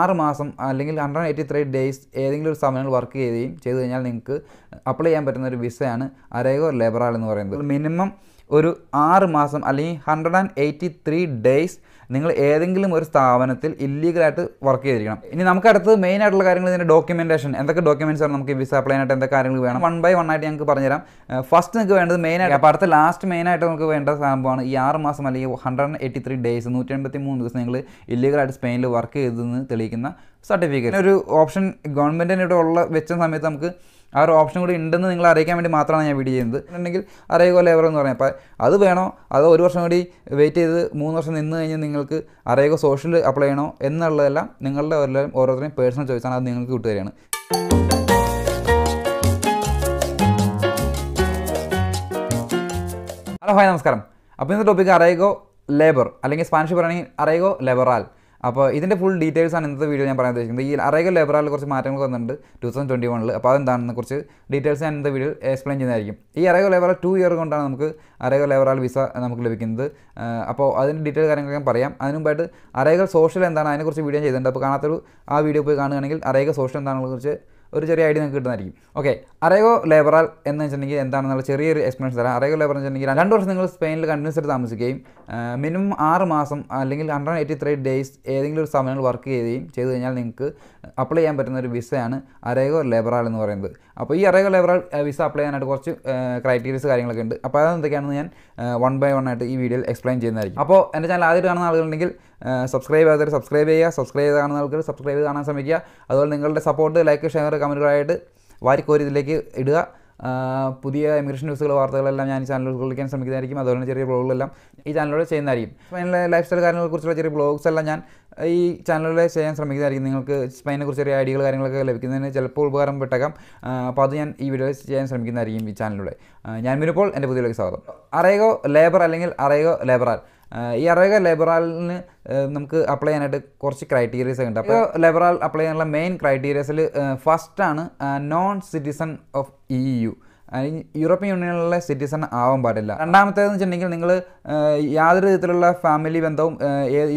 ആറ് മാസം അല്ലെങ്കിൽ ഹൺഡ്രഡ് എയ്റ്റി ത്രീ ഡേയ്സ് ഏതെങ്കിലും ഒരു സമയങ്ങൾ വർക്ക് ചെയ്യുകയും ചെയ്തു കഴിഞ്ഞാൽ നിങ്ങൾക്ക് അപ്ലൈ ചെയ്യാൻ പറ്റുന്ന ഒരു വിസയാണ് അരേഗോ ലേബറാൾ എന്ന് പറയുന്നത് മിനിമം ഒരു ആറ് മാസം അല്ലെങ്കിൽ hundred and eighty three days നിങ്ങൾ ഏതെങ്കിലും ഒരു സ്ഥാപനത്തിൽ ഇല്ലീഗലായിട്ട് വർക്ക് ചെയ്തിരിക്കണം ഇനി നമുക്ക് അടുത്ത് മെയിൻ ആയിട്ടുള്ള കാര്യങ്ങൾ ഇതിൻ്റെ ഡോക്യുമെൻറ്റേഷൻ എന്തൊക്കെ ഡോക്യുമെൻറ്റ്സ് ആണ് നമുക്ക് വിസ അപ്ലൈ ആയിട്ട് എന്തൊക്കെ കാര്യങ്ങൾ വേണം വൺ ബൈ വൺ ആയിട്ട് ഞങ്ങൾക്ക് പറഞ്ഞുതരാം ഫസ്റ്റ് നിങ്ങൾക്ക് വേണ്ടത് ആയിട്ട് അപ്പോൾ അടുത്ത ലാസ്റ്റ് മെയിൻ ആയിട്ട് നമുക്ക് വേണ്ട സംഭവമാണ് ഈ ആറ് മാസം അല്ലെങ്കിൽ ഹൺഡ്രഡ് എയ്റ്റി ത്രീ ഡേയ്സ് നൂറ്റി എൺപത്തി മൂന്ന് ദിവസം നിങ്ങൾ ഇല്ലീഗലായിട്ട് സ്പെയിനിൽ വർക്ക് ചെയ്തെന്ന് തെളിയിക്കുന്ന സർട്ടിഫിക്കറ്റ് ഒരു ഓപ്ഷൻ ഗവൺമെൻറ്റിൻ്റെ ഇവിടെ ഉള്ള വെച്ച സമയത്ത് നമുക്ക് ആ ഒരു ഓപ്ഷൻ കൂടി ഉണ്ടെന്ന് നിങ്ങൾ അറിയിക്കാൻ വേണ്ടി മാത്രമാണ് ഞാൻ വീഡിയോ ചെയ്യുന്നത് ഉണ്ടെങ്കിൽ അറേഗോ ലേബർ എന്ന് പറഞ്ഞാൽ അപ്പോൾ അത് വേണോ അതോ ഒരു വർഷം കൂടി വെയിറ്റ് ചെയ്ത് മൂന്ന് വർഷം നിന്ന് കഴിഞ്ഞാൽ നിങ്ങൾക്ക് അറേഗോ സോഷ്യൽ അപ്ലൈ ചെയ്യണോ എന്നുള്ളതെല്ലാം നിങ്ങളുടെ എല്ലാവരും ഓരോരുത്തരും പേഴ്സണൽ ചോയ്സാണ് അത് നിങ്ങൾക്ക് കിട്ടുകയാണ് ഹലോ ഹായ് നമസ്കാരം അപ്പോൾ ഇന്നത്തെ ടോപ്പിക്ക് അറേഗോ ലേബർ അല്ലെങ്കിൽ സ്പാനിഷ് പറയുകയാണെങ്കിൽ അറേഗോ ലെബറാൽ അപ്പോൾ ഇതിൻ്റെ ഫുൾ ഡീറ്റെയിൽസ് ആണ് ഇന്നത്തെ വീഡിയോ ഞാൻ പറയാൻ ഉദ്ദേശിക്കുന്നത് ഈ അറേഗൽ ലൈബ്രറിയിൽ കുറച്ച് മാറ്റങ്ങൾ വന്നിട്ടുണ്ട് ടൂ തൗസൻഡ് ട്വൻറ്റി വണിൽ അപ്പോൾ അതെന്താണെന്ന് കുറച്ച് ഡീറ്റെയിൽസ് ഞാൻ ഇന്നത്തെ വീഡിയോ എക്സ്പ്ലെയിൻ ചെയ്യുന്നതായിരിക്കും ഈ അറേഗൽ ലൈബ്രറി ടു ഇയർ കൊണ്ടാണ് നമുക്ക് അറേഗൽ ലേബറാൽ വിസ നമുക്ക് ലഭിക്കുന്നത് അപ്പോൾ അതിൻ്റെ ഡീറ്റെയിൽ കാര്യങ്ങളൊക്കെ ഞാൻ പറയാം അതിന് മുമ്പായിട്ട് അറേഗൽ സോഷ്യൽ എന്താണ് അതിനെക്കുറിച്ച് വീഡിയോ ചെയ്തിട്ടുണ്ട് അപ്പോൾ കാണാത്തൊരു ആ വീഡിയോ പോയി കാണുകയാണെങ്കിൽ അറേഗ സോഷ്യൽ കുറിച്ച് ഒരു ചെറിയ ഐഡിയ നിങ്ങൾക്ക് കിട്ടുന്നതായിരിക്കും ഓക്കെ അറേഗോ ലേബറൽ എന്ന് വെച്ചിട്ടുണ്ടെങ്കിൽ എന്താണെന്നുള്ള ചെറിയൊരു എക്സ്പ്ലനേഷൻ തരാം അറേഗോ ലേബർ എന്ന് വെച്ചിട്ടുണ്ടെങ്കിൽ രണ്ട് വർഷം നിങ്ങൾ സ്പെയിനിൽ കണ്ടിന്യൂസ് ആയിട്ട് താമസിക്കുകയും മിനിമം ആറ് മാസം അല്ലെങ്കിൽ ഹൺഡ്രഡ് എയ്റ്റി ത്രീ ഡേയ്സ് ഏതെങ്കിലും ഒരു സമയങ്ങൾ വർക്ക് ചെയ്യുകയും ചെയ്തു കഴിഞ്ഞാൽ നിങ്ങൾക്ക് അപ്ലൈ ചെയ്യാൻ പറ്റുന്ന ഒരു വിസയാണ് അറേഗോ ലേബറൽ എന്ന് പറയുന്നത് അപ്പോൾ ഈ അറേഗോ ലേബറൽ വിസ അപ്ലൈ ചെയ്യാനായിട്ട് കുറച്ച് ക്രൈറ്റീരിയസ് കാര്യങ്ങളൊക്കെ ഉണ്ട് അപ്പോൾ അതെന്തൊക്കെയാണെന്ന് ഞാൻ വൺ ബൈ വൺ ആയിട്ട് ഈ വീഡിയോയിൽ എക്സ്പ്ലെയിൻ ചെയ്യുന്നതായിരിക്കും അപ്പോൾ എൻ്റെ ചാനൽ ആദ്യമായിട്ട് കാണുന്ന ആളുകളുണ്ടെങ്കിൽ സബ്സ്ക്രൈബ് ചെയ്യാത്തവർ സബ്സ്ക്രൈബ് ചെയ്യുക സബ്സ്ക്രൈബ് ചെയ്ത് കാണുന്ന ആൾക്കാർ സബ്സ്ക്രൈബ് ചെയ്ത് കാണാൻ ശ്രമിക്കുക അതുപോലെ നിങ്ങളുടെ സപ്പോർട്ട് ലൈക്ക് ഷെയർ കമൻറ്റുകളായിട്ട് വാരിക്കോരി ഇതിലേക്ക് ഇടുക പുതിയ ഇമിഗ്രേഷൻ ന്യൂസുകൾ വാർത്തകളെല്ലാം ഞാൻ ഈ ചാനലിൽ ഉൾക്കൊള്ളിക്കാൻ ശ്രമിക്കുന്നതായിരിക്കും അതുപോലെ ചെറിയ ബ്ലോഗുകളെല്ലാം ഈ ചാനലിലൂടെ ചെയ്യുന്നതായിരിക്കും സ്പെയിനിലെ ലൈഫ് സ്റ്റൈൽ കാര്യങ്ങളെക്കുറിച്ചുള്ള ചെറിയ ബ്ലോഗ്സ് എല്ലാം ഞാൻ ഈ ചാനലിലൂടെ ചെയ്യാൻ ശ്രമിക്കുന്നതായിരിക്കും നിങ്ങൾക്ക് കുറിച്ച് ചെറിയ ഐഡിയകൾ കാര്യങ്ങളൊക്കെ ലഭിക്കുന്നതിന് ചിലപ്പോൾ ഉപകാരം പെട്ടേക്കാം അപ്പോൾ അത് ഞാൻ ഈ വീഡിയോ ചെയ്യാൻ ശ്രമിക്കുന്നതായിരിക്കും ഈ ചാനലിലൂടെ ഞാൻ വരുമ്പോൾ എൻ്റെ പുതിയ സ്വാഗതം അറേഗോ ലേബർ അല്ലെങ്കിൽ അറേഗോ ലേബറാൽ ഈ അറേക ലെബറാലിന് നമുക്ക് അപ്ലൈ ചെയ്യാനായിട്ട് കുറച്ച് ക്രൈറ്റീരിയസ് ഉണ്ട് അപ്പോൾ ലെബറാൽ അപ്ലൈ ചെയ്യാനുള്ള മെയിൻ ക്രൈറ്റീരിയസിൽ ഫസ്റ്റാണ് non citizen of E U European യൂണിയനിലെ സിറ്റിസൺ ആവാൻ പാടില്ല രണ്ടാമത്തേതെന്ന് വെച്ചിട്ടുണ്ടെങ്കിൽ നിങ്ങൾ യാതൊരു വിധത്തിലുള്ള ഫാമിലി ബന്ധവും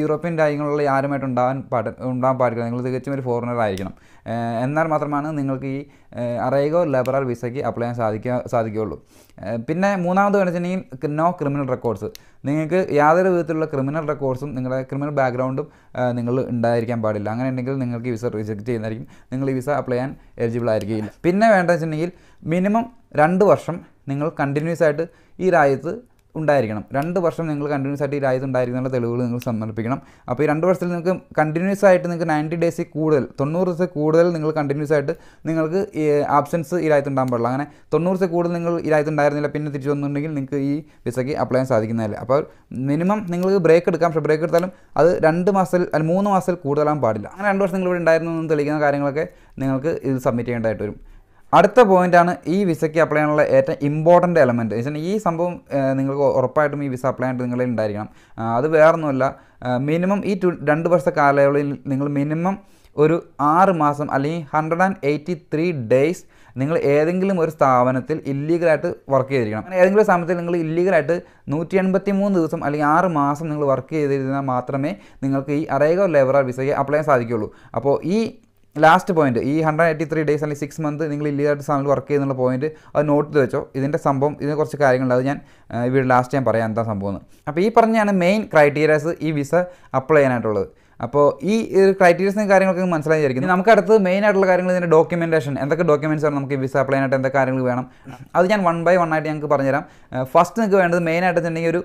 യൂറോപ്യൻ രാജ്യങ്ങളിലുള്ള ആരുമായിട്ട് ഉണ്ടാവാൻ പാടില്ല ഉണ്ടാവാൻ പാടില്ല നിങ്ങൾ തികച്ചും ഒരു ഫോറിനർ ആയിരിക്കണം എന്നാൽ മാത്രമാണ് നിങ്ങൾക്ക് ഈ അറേഗോ ലെബറൽ വിസയ്ക്ക് അപ്ലൈ ചെയ്യാൻ സാധിക്കുക സാധിക്കുകയുള്ളൂ പിന്നെ മൂന്നാമത് വെച്ചിട്ടുണ്ടെങ്കിൽ നോ ക്രിമിനൽ റെക്കോർഡ്സ് നിങ്ങൾക്ക് യാതൊരു വിധത്തിലുള്ള ക്രിമിനൽ റെക്കോർഡ്സും നിങ്ങളുടെ ക്രിമിനൽ ബാക്ക്ഗ്രൗണ്ടും നിങ്ങൾ ഉണ്ടായിരിക്കാൻ പാടില്ല അങ്ങനെ ഉണ്ടെങ്കിൽ നിങ്ങൾക്ക് വിസ റിജക്റ്റ് ചെയ്യുന്നതായിരിക്കും നിങ്ങൾ ഈ വിസ അപ്ലൈ ചെയ്യാൻ എലിജിബിൾ ആയിരിക്കില്ല പിന്നെ വേണ്ടതെന്ന് വെച്ചിട്ടുണ്ടെങ്കിൽ മിനിമം രണ്ട് വർഷം നിങ്ങൾ കണ്ടിന്യൂസ് ആയിട്ട് ഈ രാജ്യത്ത് ഉണ്ടായിരിക്കണം രണ്ട് വർഷം നിങ്ങൾ കണ്ടിന്യൂസ് ആയിട്ട് ഈ രാജ്യത്ത് ഉണ്ടായിരിക്കുന്ന തെളിവുകൾ നിങ്ങൾ സമർപ്പിക്കണം അപ്പോൾ ഈ രണ്ട് വർഷത്തിൽ നിങ്ങൾക്ക് കണ്ടിന്യൂസ് ആയിട്ട് നിങ്ങൾക്ക് നയൻറ്റി ഡേയ്സിൽ കൂടുതൽ തൊണ്ണൂറ് ദിവസം കൂടുതൽ നിങ്ങൾ കണ്ടിന്യൂസ് ആയിട്ട് നിങ്ങൾക്ക് ആബ്സെൻസ് ഈ രാജ്യത്ത് ഉണ്ടാകാൻ പാടില്ല അങ്ങനെ തൊണ്ണൂറ് ദിവസം കൂടുതൽ നിങ്ങൾ ഈ രാജ്യത്ത് ഉണ്ടായിരുന്നില്ല പിന്നെ തിരിച്ചു വന്നിട്ടുണ്ടെങ്കിൽ നിങ്ങൾക്ക് ഈ വിസയ്ക്ക് അപ്ലൈ ചെയ്യാൻ സാധിക്കുന്നതല്ല അപ്പോൾ മിനിമം നിങ്ങൾക്ക് ബ്രേക്ക് എടുക്കാം പക്ഷേ ബ്രേക്ക് എടുത്താലും അത് രണ്ട് മാസത്തിൽ അല്ല മൂന്ന് മാസത്തിൽ കൂടുതലാകാൻ പാടില്ല അങ്ങനെ രണ്ട് വർഷം നിങ്ങൾ ഇവിടെ ഉണ്ടായിരുന്നു എന്ന് തെളിയിക്കുന്ന കാര്യങ്ങളൊക്കെ നിങ്ങൾക്ക് ഇത് സബ്മിറ്റ് ചെയ്യേണ്ടതായിട്ട് വരും അടുത്ത പോയിൻ്റാണ് ഈ വിസയ്ക്ക് അപ്ലൈ ചെയ്യാനുള്ള ഏറ്റവും ഇമ്പോർട്ടൻ്റ് എലമെൻറ്റ് വെച്ചാൽ ഈ സംഭവം നിങ്ങൾക്ക് ഉറപ്പായിട്ടും ഈ വിസ അപ്ലൈ ആയിട്ട് നിങ്ങളിൽ ഉണ്ടായിരിക്കണം അത് വേറൊന്നുമല്ല മിനിമം ഈ രണ്ട് വർഷത്തെ കാലയളവിൽ നിങ്ങൾ മിനിമം ഒരു ആറ് മാസം അല്ലെങ്കിൽ hundred and eighty three days നിങ്ങൾ ഏതെങ്കിലും ഒരു സ്ഥാപനത്തിൽ ഇല്ലീഗലായിട്ട് വർക്ക് ചെയ്തിരിക്കണം അങ്ങനെ ഏതെങ്കിലും സ്ഥാപനത്തിൽ നിങ്ങൾ ഇല്ലീഗലായിട്ട് നൂറ്റി എൺപത്തി മൂന്ന് ദിവസം അല്ലെങ്കിൽ ആറ് മാസം നിങ്ങൾ വർക്ക് ചെയ്തിരുന്നാൽ മാത്രമേ നിങ്ങൾക്ക് ഈ അറേഗോ ലേബറ വിസയ്ക്ക് അപ്ലൈ ചെയ്യാൻ സാധിക്കുകയുള്ളൂ അപ്പോൾ ഈ ലാസ്റ്റ് പോയിന്റ് ഈ ഹൺഡ്രഡ് എയ്റ്റി ത്രീ ഡേയ്സ് അല്ലെങ്കിൽ സിക്സ് മന്ത് നിങ്ങൾ ഇല്ലാത്ത സമയത്ത് വർക്ക് ചെയ്യുന്നുള്ള പോയിന്റ് അത് നോട്ട് ചെയ്ത് വെച്ചോ ഇതിൻ്റെ സംഭവം ഇതിനെ കുറച്ച് കാര്യങ്ങളുണ്ട് അത് ഞാൻ ഇവിടെ ലാസ്റ്റ് ഞാൻ പറയാം എന്താ സംഭവം എന്ന് അപ്പോൾ ഈ പറഞ്ഞാണ് മെയിൻ ക്രൈറ്റീരിയാസ് ഈ വിസ അപ്ലൈ ചെയ്യാനായിട്ടുള്ളത് അപ്പോൾ ഈ ക്രൈറ്റീരിയസും കാര്യങ്ങളൊക്കെ മനസ്സിലായി വിചാരിക്കും നമുക്ക് അടുത്ത് മെയിൻ ആയിട്ടുള്ള കാര്യങ്ങൾ ഇതിൻ്റെ ഡോക്യുമെൻറ്റേഷൻ എന്തൊക്കെ ഡോക്യുമെൻറ്റ്സ് ആണ് നമുക്ക് വിസ അപ്ലൈ ആയിട്ട് എന്തൊക്കെ കാര്യങ്ങൾ വേണം അത് ഞാൻ വൺ ബൈ വൺ ആയിട്ട് ഞങ്ങൾക്ക് പറഞ്ഞുതരാം ഫസ്റ്റ് നിങ്ങൾക്ക് വേണ്ടത് മെയിൻ ആയിട്ട് ഒരു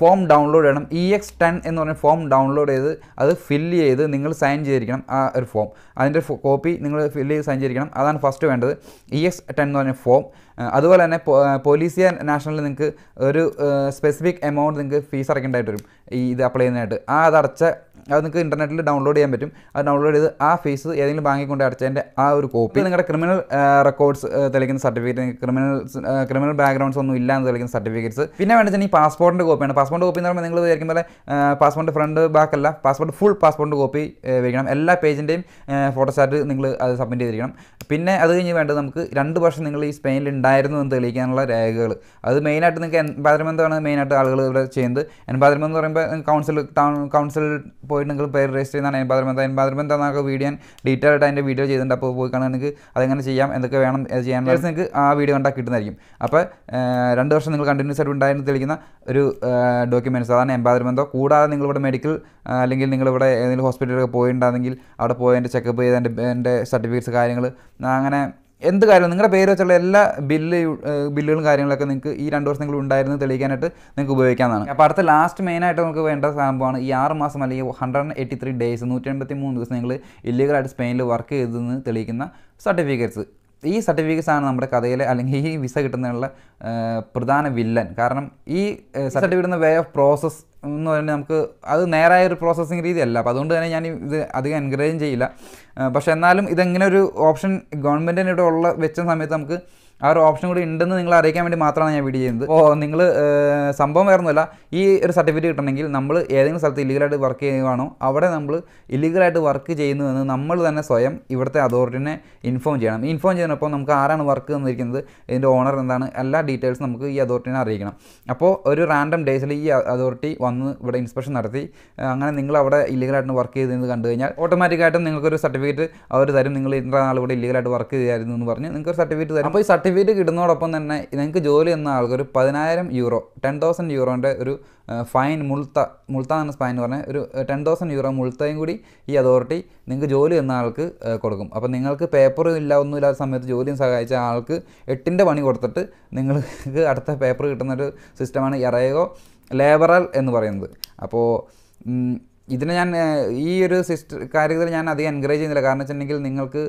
ഫോം ഡൗൺലോഡ് ചെയ്യണം ഇ എക്സ് ടെൻ എന്ന് പറഞ്ഞ ഫോം ഡൗൺലോഡ് ചെയ്ത് അത് ഫില്ല് ചെയ്ത് നിങ്ങൾ സൈൻ ചെയ്തിരിക്കണം ആ ഒരു ഫോം അതിൻ്റെ കോപ്പി നിങ്ങൾ ഫില്ല് ചെയ്ത് സൈൻ ചെയ്തിരിക്കണം അതാണ് ഫസ്റ്റ് വേണ്ടത് ഇ എക്സ് ടെൻ എന്ന് പറഞ്ഞ ഫോം അതുപോലെ തന്നെ പോലീസിയ നാഷണലിൽ നിങ്ങൾക്ക് ഒരു സ്പെസിഫിക് എമൗണ്ട് നിങ്ങൾക്ക് ഫീസ് അടയ്ക്കേണ്ടതായിട്ട് വരും ഈ ഇത് അപ്ലൈ ചെയ്യുന്നതായിട്ട് ആ അതടച്ച അത് നിങ്ങൾക്ക് ഇൻ്റർനെറ്റിൽ ഡൗൺലോഡ് ചെയ്യാൻ പറ്റും അത് ഡൗൺലോഡ് ചെയ്ത് ആ ഫീസ് ഏതെങ്കിലും ബാങ്കിൽ കൊണ്ട് അടച്ചതിൻ്റെ ആ ഒരു കോപ്പി നിങ്ങളുടെ ക്രിമിനൽ റെക്കോർഡ്സ് തെളിക്കുന്ന സർട്ടിഫിക്കറ്റ് ക്രിമിനൽ ക്രിമിനൽ ബാക്ക്ഗ്രൗണ്ട്സ് ഒന്നും ഇല്ല എന്ന് തെളിക്കുന്ന സർട്ടിഫിക്കറ്റ്സ് പിന്നെ വേണ്ടത് ഈ പാസ്പോർട്ടിൻ്റെ കോപ്പിയാണ് പാസ്പോർട്ട് കോപ്പി എന്ന് പറയുമ്പോൾ നിങ്ങൾ വിചാരിക്കും പോലെ പാസ്പോർട്ട് ഫ്രണ്ട് ബാക്ക് അല്ല പാസ്പോർട്ട് ഫുൾ പാസ്പോർട്ട് കോപ്പി വയ്ക്കണം എല്ലാ പേജിൻ്റെയും ഫോട്ടോസ്റ്റാറ്റ് നിങ്ങൾ അത് സബ്മിറ്റ് ചെയ്തിരിക്കണം പിന്നെ അത് കഴിഞ്ഞ് വേണ്ടത് നമുക്ക് രണ്ട് വർഷം നിങ്ങൾ ഈ സ്പെയിനിൽ ഉണ്ടായിരുന്നു എന്ന് തെളിയിക്കാനുള്ള രേഖകൾ അത് മെയിനായിട്ട് നിങ്ങൾക്ക് എൻപാതിരമെന്താണ് മെയിനായിട്ട് ആളുകൾ ഇവിടെ ചെയ്യുന്നത് എൻപാതിരമെന്ന് പറയുമ്പോൾ കൗൺസിൽ കൗൺസിൽ പോയിട്ട് നിങ്ങൾ പേര് രജിസ്റ്റർ ചെയ്യുന്നതാണ് എൻപാതർമെൻറ്റ് എൻപാതർമെൻറ്റ് എന്നൊക്കെ വീഡിയോ ഞാൻ ഡീറ്റെയിൽ ആയിട്ട് അതിൻ്റെ വീഡിയോ ചെയ്തിട്ടുണ്ട് അപ്പോൾ പോയി കാണാൻ നിങ്ങൾക്ക് അതെങ്ങനെ ചെയ്യാം എന്തൊക്കെ വേണം ചെയ്യാൻ നിങ്ങൾക്ക് ആ വീഡിയോ കണ്ടാൽ കിട്ടുന്നതായിരിക്കും അപ്പോൾ രണ്ട് വർഷം നിങ്ങൾ കണ്ടിന്യൂസ് ആയിട്ട് ഉണ്ടായിരുന്നു തെളിക്കുന്ന ഒരു ഡോക്യുമെൻറ്റ്സ് അതാണ് എൻപാതർമെൻറ്റോ കൂടാതെ നിങ്ങളിവിടെ മെഡിക്കൽ അല്ലെങ്കിൽ നിങ്ങളിവിടെ ഏതെങ്കിലും ഹോസ്പിറ്റലിലൊക്കെ പോയിട്ടുണ്ടെങ്കിൽ അവിടെ പോയി എൻ്റെ ചെക്കപ്പ് ചെയ്ത് എൻ്റെ എൻ്റെ സർട്ടിഫിക്കറ്റ്സ് കാര്യങ്ങൾ അങ്ങനെ എന്ത് കാര്യം നിങ്ങളുടെ പേര് വെച്ചുള്ള എല്ലാ ബില്ല് ബില്ലുകളും കാര്യങ്ങളൊക്കെ നിങ്ങൾക്ക് ഈ രണ്ട് വർഷം നിങ്ങൾ ഉണ്ടായിരുന്നു തെളിയിക്കാനായിട്ട് നിങ്ങൾക്ക് ഉപയോഗിക്കാവുന്നതാണ് അപ്പോൾ അടുത്ത ലാസ്റ്റ് മെയിനായിട്ട് നമുക്ക് വേണ്ട സംഭവമാണ് ഈ ആറ് മാസം അല്ലെങ്കിൽ ഹൺഡ്രഡ് എയ്റ്റി ത്രീ ഡേയ്സ് നൂറ്റി എൺപത്തി മൂന്ന് ദിവസം നിങ്ങൾ ഇല്ലീഗലായിട്ട് സ്പെയിനിൽ വർക്ക് ചെയ്തതെന്ന് തെളിയിക്കുന്ന സർട്ടിഫിക്കറ്റ്സ് ഈ സർട്ടിഫിക്കറ്റ്സ് ആണ് നമ്മുടെ കഥയിലെ അല്ലെങ്കിൽ ഈ വിസ കിട്ടുന്നതിനുള്ള പ്രധാന വില്ലൻ കാരണം ഈ സർട്ടിഫിക്കറ്റ് വേ ഓഫ് പ്രോസസ്സ് എന്ന് പറയുന്നത് നമുക്ക് അത് നേരായ ഒരു പ്രോസസ്സിങ് രീതിയല്ല അപ്പോൾ അതുകൊണ്ട് തന്നെ ഞാൻ ഇത് അധികം എൻകറേജും ചെയ്യില്ല പക്ഷേ എന്നാലും ഇതെങ്ങനെ ഒരു ഓപ്ഷൻ ഗവൺമെൻറ്റിന് ഇവിടെ ഉള്ള വെച്ച സമയത്ത് നമുക്ക് ആ ഒരു ഓപ്ഷൻ കൂടി ഉണ്ടെന്ന് നിങ്ങൾ അറിയിക്കാൻ വേണ്ടി മാത്രമാണ് ഞാൻ വീഡിയോ ചെയ്യുന്നത് ഓ നിങ്ങൾ സംഭവം വേറൊന്നുമല്ല ഈ ഒരു സർട്ടിഫിക്കറ്റ് കിട്ടണമെങ്കിൽ നമ്മൾ ഏതെങ്കിലും സ്ഥലത്ത് ഇല്ലീഗലായിട്ട് വർക്ക് ചെയ്യുകയാണോ അവിടെ നമ്മൾ ഇല്ലീഗലായിട്ട് വർക്ക് ചെയ്യുന്നതെന്ന് നമ്മൾ തന്നെ സ്വയം ഇവിടുത്തെ അതോറിറ്റിനെ ഇൻഫോം ചെയ്യണം ഇൻഫോം ചെയ്യുന്നപ്പോൾ നമുക്ക് ആരാണ് വർക്ക് തന്നിരിക്കുന്നത് ഇതിൻ്റെ ഓണർ എന്താണ് എല്ലാ ഡീറ്റെയിൽസ് നമുക്ക് ഈ അതോറിറ്റിനെ അറിയിക്കണം അപ്പോൾ ഒരു റാൻഡം ഡേയ്സിൽ ഈ അതോറിറ്റി വന്ന് ഇവിടെ ഇൻസ്പെക്ഷൻ നടത്തി അങ്ങനെ നിങ്ങൾ അവിടെ ഇല്ലീഗലായിട്ട് വർക്ക് ചെയ്തതെന്ന് കണ്ടു കഴിഞ്ഞാൽ ഓട്ടോമാറ്റിക്കായിട്ടും നിങ്ങൾക്കൊരു സർട്ടിഫിക്കറ്റ് അവർ തരും നിങ്ങൾ ഇത്ര നാൾ ഇല്ലീഗലായിട്ട് വർക്ക് ചെയ്യായിരുന്നു എന്ന് പറഞ്ഞ് നിങ്ങൾക്ക് ഒരു സർട്ടിഫിക്കറ്റ് തരും അപ്പോൾ ഈ സർട്ടിഫിക്കറ്റ് സർട്ടിഫിക്കറ്റ് കിട്ടുന്നതോടൊപ്പം തന്നെ നിങ്ങൾക്ക് ജോലി എന്ന ആൾക്ക് ഒരു പതിനായിരം യൂറോ ടെൻ തൗസൻഡ് യൂറോൻ്റെ ഒരു ഫൈൻ മുൾത്ത മുൾത്ത എന്ന ഫൈൻ എന്ന് പറഞ്ഞാൽ ഒരു ടെൻ തൗസൻഡ് യൂറോ മുൾത്തയും കൂടി ഈ അതോറിറ്റി നിങ്ങൾക്ക് ജോലി എന്ന ആൾക്ക് കൊടുക്കും അപ്പോൾ നിങ്ങൾക്ക് പേപ്പറും ഇല്ല ഒന്നും ഇല്ലാത്ത സമയത്ത് ജോലിയും സഹായിച്ച ആൾക്ക് എട്ടിൻ്റെ പണി കൊടുത്തിട്ട് നിങ്ങൾക്ക് അടുത്ത പേപ്പർ കിട്ടുന്നൊരു സിസ്റ്റമാണ് ഇറയോ ലേബറൽ എന്ന് പറയുന്നത് അപ്പോൾ ഇതിനെ ഞാൻ ഈ ഒരു സിസ്റ്റ കാര്യത്തിൽ ഞാൻ അധികം എൻകറേജ് ചെയ്യുന്നില്ല കാരണം വെച്ചിട്ടുണ്ടെങ്കിൽ നിങ്ങൾക്ക്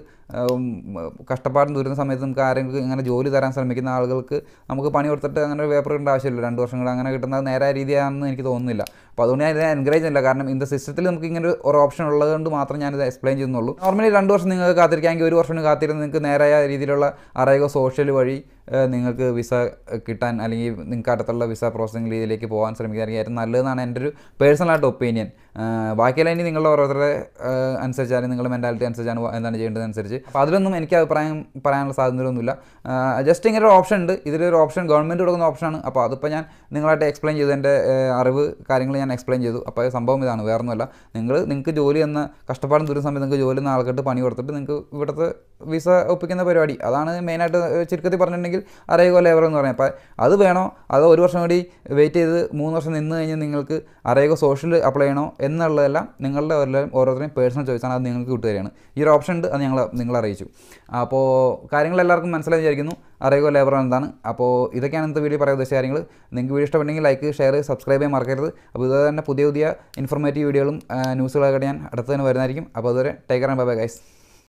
കഷ്ടപ്പാടും ദുരിത സമയത്ത് നമുക്ക് ആരെങ്കിലും ഇങ്ങനെ ജോലി തരാൻ ശ്രമിക്കുന്ന ആളുകൾക്ക് നമുക്ക് പണി കൊടുത്തിട്ട് അങ്ങനെ ഒരു പേപ്പർ കിട്ടേണ്ട ആവശ്യമില്ല രണ്ട് വർഷം കൂടെ അങ്ങനെ കിട്ടുന്നത് നേരായ രീതിയാണെന്ന് എനിക്ക് തോന്നുന്നില്ല അപ്പോൾ അതുകൊണ്ട് ഞാൻ ഇതിനെ എൻകറേജ് ചെയ്യില്ല കാരണം ഇന്ന സിസ്റ്റത്തിൽ നമുക്ക് ഇങ്ങനെ ഒരു ഓപ്ഷൻ ഉള്ളതുകൊണ്ട് മാത്രം ഞാനിത് എക്സ്പ്ലെയിൻ ചെയ്യുന്നുള്ളൂ നോർമലി രണ്ട് വർഷം നിങ്ങൾക്ക് കാത്തിരിക്കാമെങ്കിൽ ഒരു വർഷം കാത്തിരുന്ന് നിങ്ങൾക്ക് നേരായ രീതിയിലുള്ള അറിയുക സോഷ്യൽ വഴി നിങ്ങൾക്ക് വിസ കിട്ടാൻ അല്ലെങ്കിൽ നിങ്ങൾക്ക് അടുത്തുള്ള വിസ പ്രോസസ്സിംഗ് രീതിയിലേക്ക് പോകാൻ ശ്രമിക്കുകയാണെങ്കിൽ ഏറ്റവും നല്ലതെന്നാണ് എൻ്റെ ഒരു പേഴ്സണലായിട്ട് ഒപ്പീനിയൻ ബാക്കിയെല്ലാം ഇനി നിങ്ങളുടെ ഓരോരുത്തരുടെ അനുസരിച്ചാണ് നിങ്ങളുടെ മെൻറ്റാലിറ്റി അനുസരിച്ചാണ് എന്താണ് അനുസരിച്ച് അപ്പോൾ അതിലൊന്നും എനിക്ക് അഭിപ്രായം പറയാനുള്ള സ്വാതന്ത്ര്യമൊന്നുമില്ല ജസ്റ്റ് ഇങ്ങനെ ഒരു ഓപ്ഷൻ ഉണ്ട് ഇതിലൊരു ഓപ്ഷൻ ഗവൺമെൻറ് കൊടുക്കുന്ന ഓപ്ഷനാണ് അപ്പോൾ അതിപ്പോൾ ഞാൻ നിങ്ങളായിട്ട് എക്സ്പ്ലെയിൻ ചെയ്തു എൻ്റെ അറിവ് കാര്യങ്ങൾ ഞാൻ എക്സ്പ്ലെയിൻ ചെയ്തു അപ്പോൾ സംഭവം ഇതാണ് വേറൊന്നുമല്ല നിങ്ങൾ നിങ്ങൾക്ക് ജോലി എന്ന കഷ്ടപ്പാടും ദുരിതം സമയത്ത് നിങ്ങൾക്ക് ജോലി എന്ന ആൾക്കായിട്ട് പണി കൊടുത്തിട്ട് നിങ്ങൾക്ക് ഇവിടുത്തെ വിസ ഒപ്പിക്കുന്ന പരിപാടി അതാണ് മെയിനായിട്ട് ചുരുക്കത്തിൽ പറഞ്ഞിട്ടുണ്ടെങ്കിൽ അറേഗോ ലേബർ എന്ന് പറയുന്നത് അപ്പോൾ അത് വേണോ അതോ ഒരു വർഷം കൂടി വെയിറ്റ് ചെയ്ത് മൂന്ന് വർഷം നിന്ന് കഴിഞ്ഞാൽ നിങ്ങൾക്ക് അറേഗോ സോഷ്യൽ അപ്ലൈ ചെയ്യണോ എന്നുള്ളതെല്ലാം നിങ്ങളുടെ എല്ലാവരും ഓരോരുത്തരും പേഴ്സണൽ ചോയ്സാണ് അത് നിങ്ങൾക്ക് കിട്ടുകയാണ് ഈ ഒരു ഓപ്ഷൻ ഉണ്ട് അത് ഞങ്ങൾ നിങ്ങൾ അറിയിച്ചു അപ്പോൾ കാര്യങ്ങൾ എല്ലാവർക്കും മനസ്സിലായി വിചാരിക്കുന്നു അറേഗോ ലേബർ എന്താണ് അപ്പോൾ ഇതൊക്കെയാണ് ഇന്നത്തെ വീഡിയോ പറയാൻ ഉദ്ദേശിച്ച കാര്യങ്ങൾ നിങ്ങൾക്ക് വീഡിയോ ഇഷ്ടപ്പെട്ടെങ്കിൽ ലൈക്ക് ഷെയർ സബ്സ്ക്രൈബ് ചെയ്യാൻ മറക്കരുത് അപ്പോൾ ഇതുപോലെ തന്നെ പുതിയ പുതിയ ഇൻഫോർമേറ്റീവ് വീഡിയോകളും ന്യൂസുകളൊക്കെ ഞാൻ അടുത്ത് തന്നെ വരുന്നതായിരിക്കും അപ്പോൾ അതുവരെ take care and bye bye guys